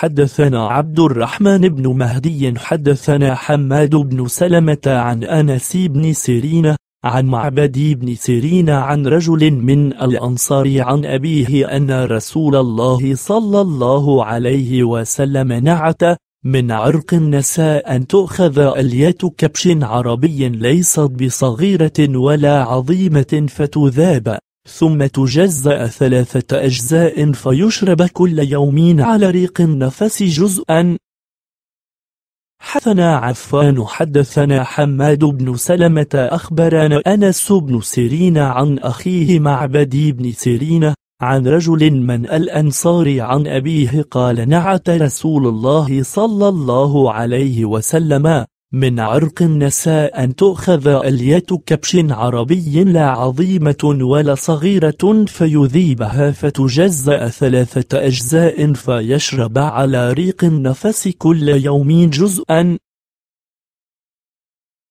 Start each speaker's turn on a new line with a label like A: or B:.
A: حدثنا عبد الرحمن بن مهدي حدثنا حماد بن سلمة عن أنس بن سيرين عن معبد بن سيرين عن رجل من الأنصار عن أبيه أن رسول الله صلى الله عليه وسلم نعت من عرق النساء أن تؤخذ ألية كبش عربي ليست بصغيرة ولا عظيمة فتذاب ثم تجزأ ثلاثة أجزاء فيشرب كل يومين على ريق النفس جزءا حدثنا عفان حدثنا حماد بن سلمة أخبرنا أنس بن سيرين عن أخيه معبدي بن سيرين عن رجل من الأنصار عن أبيه قال نعت رسول الله صلى الله عليه وسلم من عرق النساء أن تؤخذ ألية كبش عربي لا عظيمة ولا صغيرة فيذيبها فتجزأ ثلاثة أجزاء فيشرب على ريق النفس كل يوم جزءا